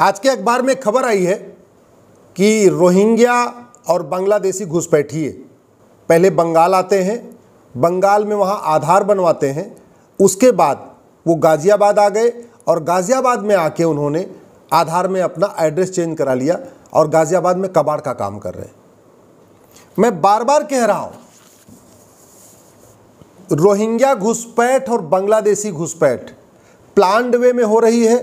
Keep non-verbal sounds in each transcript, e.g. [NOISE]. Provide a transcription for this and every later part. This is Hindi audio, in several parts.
आज के अखबार में खबर आई है कि रोहिंग्या और बांग्लादेशी घुसपैठिए पहले बंगाल आते हैं बंगाल में वहाँ आधार बनवाते हैं उसके बाद वो गाज़ियाबाद आ गए और गाज़ियाबाद में आके उन्होंने आधार में अपना एड्रेस चेंज करा लिया और गाज़ियाबाद में कबाड़ का काम कर रहे हैं मैं बार बार कह रहा हूँ रोहिंग्या घुसपैठ और बांग्लादेशी घुसपैठ प्लांड वे में हो रही है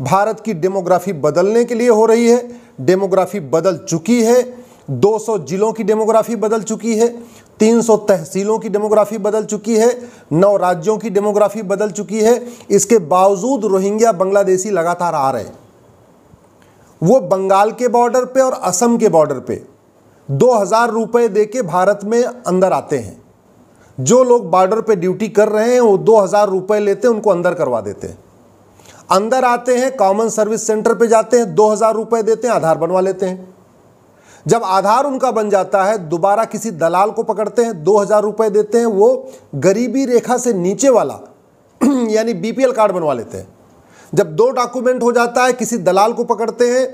भारत की डेमोग्राफी बदलने के लिए हो रही है डेमोग्राफी बदल चुकी है 200 जिलों की डेमोग्राफी बदल चुकी है 300 तहसीलों की डेमोग्राफी बदल चुकी है नौ राज्यों की डेमोग्राफी बदल चुकी है इसके बावजूद रोहिंग्या बांग्लादेशी लगातार आ रहे हैं वो बंगाल के बॉर्डर पे और असम के बॉर्डर पे दो हज़ार रुपये दे के भारत में अंदर आते हैं जो लोग बॉर्डर पे ड्यूटी कर रहे हैं वो दो हज़ार रुपये लेते हैं उनको अंदर करवा देते हैं अंदर आते हैं कॉमन सर्विस सेंटर पे जाते हैं दो हज़ार रुपये देते हैं आधार बनवा लेते हैं जब आधार उनका बन जाता है दोबारा किसी दलाल को पकड़ते हैं दो हज़ार रुपये देते हैं वो गरीबी रेखा से नीचे वाला [CLEARS THROAT] यानी बीपीएल कार्ड बनवा लेते हैं जब दो डॉक्यूमेंट हो जाता है किसी दलाल को पकड़ते हैं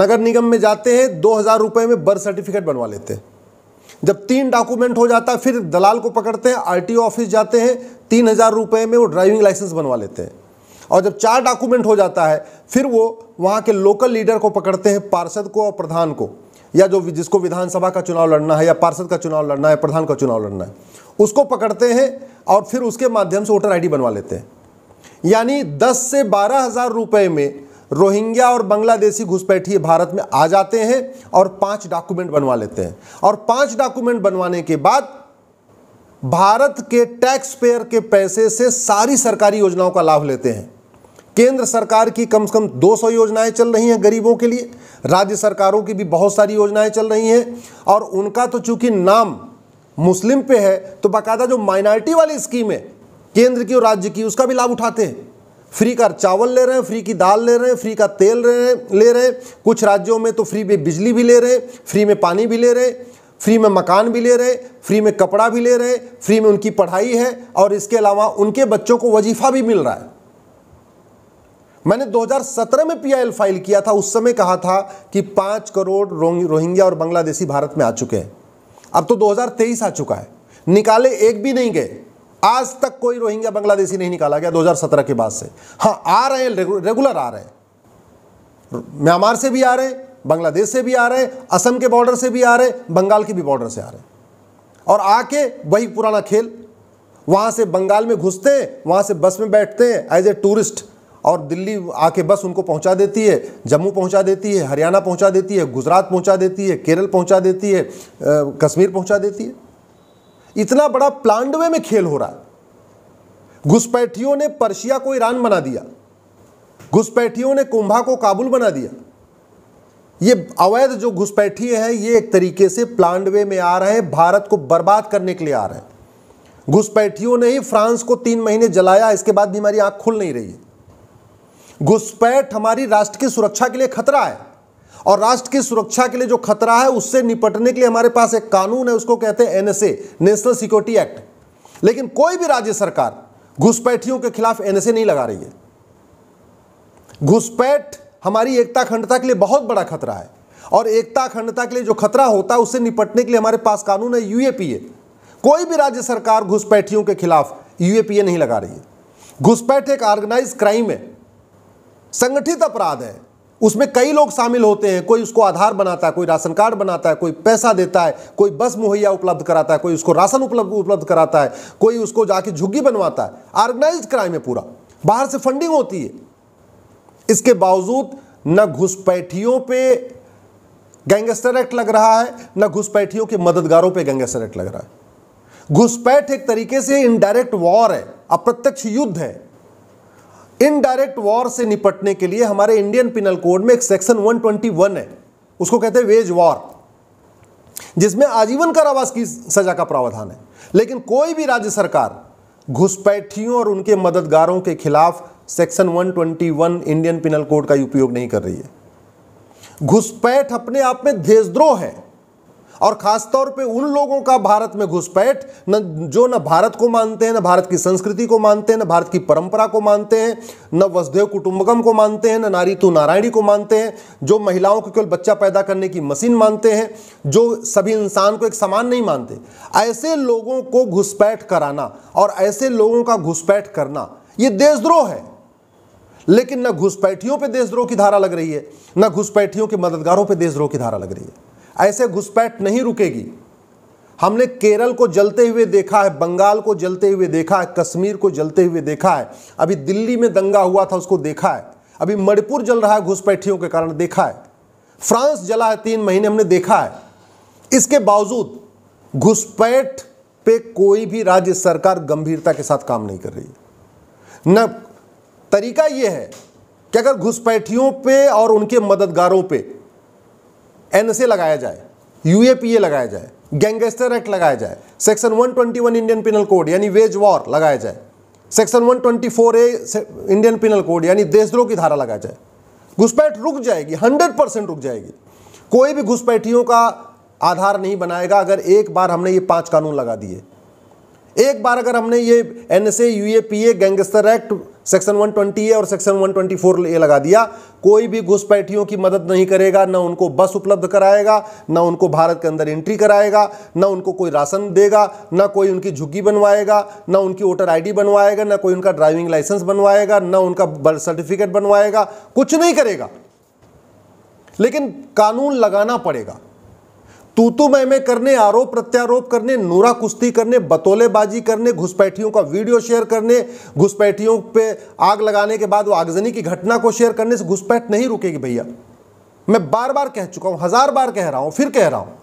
नगर निगम में जाते हैं दो हज़ार रुपये में बर्थ सर्टिफिकेट बनवा लेते हैं जब तीन डॉक्यूमेंट हो जाता है फिर दलाल को पकड़ते हैं आरटीओ ऑफिस जाते हैं तीन हज़ार रुपये में वो ड्राइविंग लाइसेंस बनवा लेते हैं और जब चार डॉक्यूमेंट हो जाता है फिर वो वहाँ के लोकल लीडर को पकड़ते हैं पार्षद को और प्रधान को या जो जिसको विधानसभा का चुनाव लड़ना है या पार्षद का चुनाव लड़ना है प्रधान का चुनाव लड़ना है उसको पकड़ते हैं और फिर उसके माध्यम से वोटर आई बनवा लेते हैं यानी दस से बारह हज़ार रुपये में रोहिंग्या और बांग्लादेशी घुसपैठी भारत में आ जाते हैं और पांच डॉक्यूमेंट बनवा लेते हैं और पांच डॉक्यूमेंट बनवाने के बाद भारत के टैक्स पेयर के पैसे से सारी सरकारी योजनाओं का लाभ लेते हैं केंद्र सरकार की कम से कम 200 योजनाएं चल रही हैं गरीबों के लिए राज्य सरकारों की भी बहुत सारी योजनाएं चल रही हैं और उनका तो चूंकि नाम मुस्लिम पे है तो बाकायदा जो माइनॉरिटी वाली स्कीम है केंद्र की और राज्य की उसका भी लाभ उठाते हैं फ्री का चावल ले रहे हैं फ्री की दाल ले रहे हैं फ्री का तेल ले रहे हैं कुछ राज्यों में तो फ्री में बिजली भी ले रहे हैं फ्री में पानी भी ले रहे हैं फ्री में मकान भी ले रहे फ्री में कपड़ा भी ले रहे फ्री में उनकी पढ़ाई है और इसके अलावा उनके बच्चों को वजीफा भी मिल रहा है मैंने 2017 में पीआईएल फाइल किया था उस समय कहा था कि पाँच करोड़ रोहिंग्या और बांग्लादेशी भारत में आ चुके हैं अब तो 2023 आ चुका है निकाले एक भी नहीं गए आज तक कोई रोहिंग्या बांग्लादेशी नहीं निकाला गया 2017 के बाद से हाँ आ रहे हैं रेगुलर आ रहे हैं म्यांमार से भी आ रहे हैं बांग्लादेश से भी आ रहे हैं असम के बॉर्डर से भी आ रहे हैं बंगाल के भी बॉर्डर से आ रहे हैं और आके वही पुराना खेल वहाँ से बंगाल में घुसते हैं वहाँ से बस में बैठते हैं एज ए टूरिस्ट और दिल्ली आके बस उनको पहुंचा देती है जम्मू पहुंचा देती है हरियाणा पहुंचा देती है गुजरात पहुंचा देती है केरल पहुंचा देती है कश्मीर पहुंचा देती है इतना बड़ा प्लांडवे में खेल हो रहा है घुसपैठियों ने पर्शिया को ईरान बना दिया घुसपैठियों ने कुंभा को काबुल बना दिया ये अवैध जो घुसपैठी हैं ये एक तरीके से प्लांडवे में आ रहे हैं भारत को बर्बाद करने के लिए आ रहे हैं घुसपैठियों ने ही फ्रांस को तीन महीने जलाया इसके बाद भी हमारी आंख खुल नहीं रही है घुसपैठ हमारी राष्ट्र की सुरक्षा के लिए खतरा है और राष्ट्र की सुरक्षा के लिए जो खतरा है उससे निपटने के लिए हमारे पास एक कानून है उसको कहते हैं एनएसए नेशनल सिक्योरिटी एक्ट लेकिन कोई भी राज्य सरकार घुसपैठियों के खिलाफ एनएसए नहीं लगा रही है घुसपैठ हमारी एकता अखंडता के लिए बहुत बड़ा खतरा है और एकता अखंडता के लिए जो खतरा होता है उससे निपटने के लिए हमारे पास कानून है यूएपीए कोई भी राज्य सरकार घुसपैठियों के खिलाफ यूएपीए नहीं लगा रही है घुसपैठ एक ऑर्गेनाइज क्राइम है संगठित अपराध है उसमें कई लोग शामिल होते हैं कोई उसको आधार बनाता है कोई राशन कार्ड बनाता है कोई पैसा देता है कोई बस मुहैया उपलब्ध कराता है कोई उसको राशन उपलब्ध उपलब्ध कराता है कोई उसको जाके झुग्गी बनवाता है ऑर्गेनाइज क्राइम है पूरा बाहर से फंडिंग होती है इसके बावजूद न घुसपैठियों पे गैंगस्टर एक्ट लग रहा है न घुसपैठियों के मददगारों पे गैंगस्टर एक्ट लग रहा है घुसपैठ एक तरीके से इनडायरेक्ट वॉर है अप्रत्यक्ष युद्ध है इनडायरेक्ट वॉर से निपटने के लिए हमारे इंडियन पिनल कोड में एक सेक्शन 121 है उसको कहते हैं वेज वॉर जिसमें आजीवन कारावास की सजा का प्रावधान है लेकिन कोई भी राज्य सरकार घुसपैठियों और उनके मददगारों के खिलाफ सेक्शन 121 इंडियन पिनल कोड का उपयोग नहीं कर रही है घुसपैठ अपने आप में देशद्रोह है और खासतौर पे उन लोगों का भारत में घुसपैठ न जो न भारत को मानते हैं न भारत की संस्कृति को मानते हैं न भारत की परंपरा को मानते हैं न वसुदेव कुटुंबकम को मानते हैं न नारी तो नारायणी को मानते हैं जो महिलाओं को केवल बच्चा पैदा करने की मशीन मानते हैं जो सभी इंसान को एक समान नहीं मानते ऐसे लोगों को घुसपैठ कराना और ऐसे लोगों का घुसपैठ करना ये देशद्रोह है लेकिन न घुसपैठियों पे देशद्रोह की धारा लग रही है न घुसपैठियों के मददगारों पे देशद्रोह की धारा लग रही है ऐसे घुसपैठ नहीं रुकेगी हमने केरल को जलते हुए देखा है बंगाल को जलते हुए देखा है कश्मीर को जलते हुए देखा है अभी दिल्ली में दंगा हुआ था उसको देखा है अभी मणिपुर जल रहा है घुसपैठियों के कारण देखा है फ्रांस जला है तीन महीने हमने देखा है इसके बावजूद घुसपैठ पे कोई भी राज्य सरकार गंभीरता के साथ काम नहीं कर रही न तरीका यह है कि अगर घुसपैठियों पे और उनके मददगारों पे एनएसए लगाया जाए यूएपीए लगाया जाए गैंगस्टर एक्ट लगाया जाए सेक्शन 121 इंडियन पिनल कोड यानी वेज वॉर लगाया जाए section 124 A Indian penal code यानी देशद्रोह की धारा लगाया जाए घुसपैठ रुक जाएगी 100 परसेंट रुक जाएगी कोई भी घुसपैठियों का आधार नहीं बनाएगा अगर एक बार हमने ये पांच कानून लगा दिए एक बार अगर हमने ये NSA UAPA gangster act section 120 A और सेक्शन 124 ए लगा दिया कोई भी घुसपैठियों की मदद नहीं करेगा ना उनको बस उपलब्ध कराएगा ना उनको भारत के अंदर एंट्री कराएगा ना उनको कोई राशन देगा ना कोई उनकी झुग्गी बनवाएगा ना उनकी वोटर आईडी बनवाएगा ना कोई उनका ड्राइविंग लाइसेंस बनवाएगा ना उनका बर्थ सर्टिफिकेट बनवाएगा कुछ नहीं करेगा लेकिन कानून लगाना पड़ेगा तू तू करने आरोप प्रत्यारोप करने नूरा कुश्ती करने बतोलेबाजी करने घुसपैठियों का वीडियो शेयर करने घुसपैठियों पे आग लगाने के बाद वो आगजनी की घटना को शेयर करने से घुसपैठ नहीं रुकेगी भैया मैं बार बार कह चुका हूं हजार बार कह रहा हूं फिर कह रहा हूं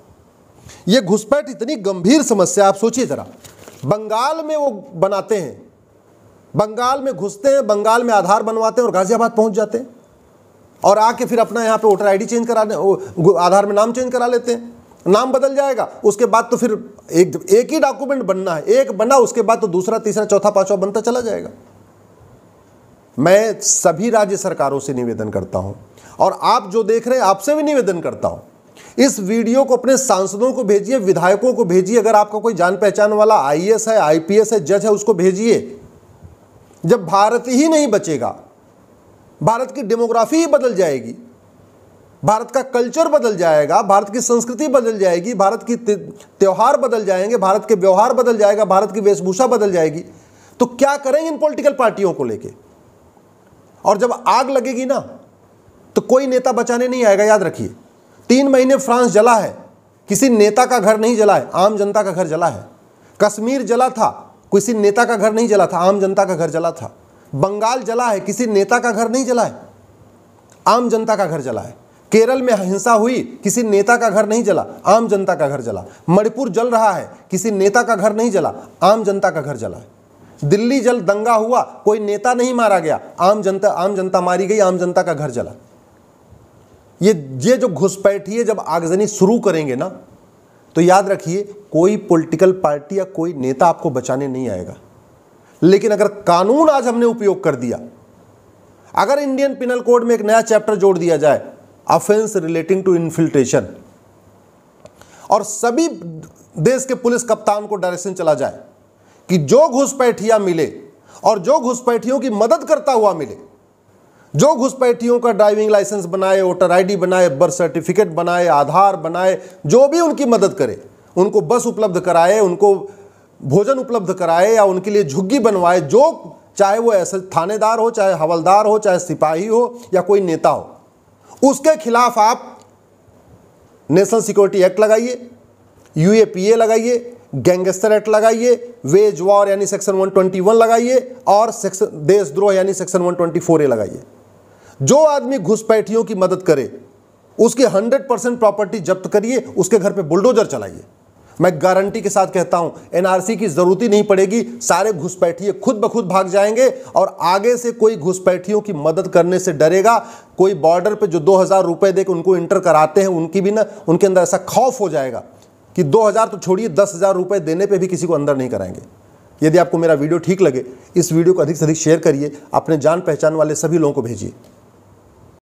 यह घुसपैठ इतनी गंभीर समस्या आप सोचिए जरा बंगाल में वो बनाते हैं बंगाल में घुसते हैं बंगाल में आधार बनवाते हैं और गाजियाबाद पहुंच जाते हैं और आके फिर अपना यहाँ पे वोटर आईडी चेंज करा आधार में नाम चेंज करा लेते हैं नाम बदल जाएगा उसके बाद तो फिर एक एक ही डॉक्यूमेंट बनना है एक बना उसके बाद तो दूसरा तीसरा चौथा पांचवा बनता चला जाएगा मैं सभी राज्य सरकारों से निवेदन करता हूं और आप जो देख रहे हैं आपसे भी निवेदन करता हूं इस वीडियो को अपने सांसदों को भेजिए विधायकों को भेजिए अगर आपका कोई जान पहचान वाला आई है आईपीएस है जज है उसको भेजिए जब भारत ही नहीं बचेगा भारत की डेमोग्राफी ही बदल जाएगी भारत का कल्चर बदल जाएगा भारत की संस्कृति बदल जाएगी भारत की त्यौहार बदल जाएंगे भारत के व्यवहार बदल जाएगा भारत की वेशभूषा बदल जाएगी तो क्या करेंगे इन पॉलिटिकल पार्टियों को लेके और जब आग लगेगी ना तो कोई नेता बचाने नहीं आएगा याद रखिए तीन महीने फ्रांस जला है किसी नेता का घर नहीं जला है आम जनता का घर जला है कश्मीर जला था किसी नेता का घर नहीं जला था आम जनता का घर जला था बंगाल जला है किसी नेता का घर नहीं जला है आम जनता का घर जला है केरल में हिंसा हुई किसी नेता का घर नहीं जला आम जनता का घर जला मणिपुर जल रहा है किसी नेता का घर नहीं जला आम जनता का घर जला दिल्ली जल दंगा हुआ कोई नेता नहीं मारा गया आम जनता आम जनता मारी गई आम जनता का घर जला ये ये जो घुसपैठिए जब आगजनी शुरू करेंगे ना तो याद रखिए कोई पॉलिटिकल पार्टी या कोई नेता आपको बचाने नहीं आएगा लेकिन अगर कानून आज हमने उपयोग कर दिया अगर इंडियन पिनल कोड में एक नया चैप्टर जोड़ दिया जाए ऑफेंस रिलेटिंग टू इन्फिल्ट्रेशन और सभी देश के पुलिस कप्तान को डायरेक्शन चला जाए कि जो घुसपैठिया मिले और जो घुसपैठियों की मदद करता हुआ मिले जो घुसपैठियों का ड्राइविंग लाइसेंस बनाए वोटर आईडी बनाए बर्थ सर्टिफिकेट बनाए आधार बनाए जो भी उनकी मदद करे उनको बस उपलब्ध कराए उनको भोजन उपलब्ध कराए या उनके लिए झुग्गी बनवाए जो चाहे वो ऐसे थानेदार हो चाहे हवलदार हो चाहे सिपाही हो या कोई नेता हो उसके खिलाफ आप नेशनल सिक्योरिटी एक्ट लगाइए यूएपीए लगाइए गैंगस्टर एक्ट लगाइए वेज वॉर यानी सेक्शन 121 लगाइए और सेक्शन देशद्रोह यानी सेक्शन 124 ए लगाइए जो आदमी घुसपैठियों की मदद करे उसकी 100 परसेंट प्रॉपर्टी जब्त करिए उसके घर पे बुलडोजर चलाइए मैं गारंटी के साथ कहता हूं एनआरसी की जरूरत ही नहीं पड़ेगी सारे घुसपैठिए खुद ब खुद भाग जाएंगे और आगे से कोई घुसपैठियों की मदद करने से डरेगा कोई बॉर्डर पे जो दो हज़ार रुपये दे उनको इंटर कराते हैं उनकी भी ना उनके अंदर ऐसा खौफ हो जाएगा कि दो हज़ार तो छोड़िए दस हज़ार रुपये देने पर भी किसी को अंदर नहीं कराएंगे यदि आपको मेरा वीडियो ठीक लगे इस वीडियो को अधिक से अधिक शेयर करिए अपने जान पहचान वाले सभी लोगों को भेजिए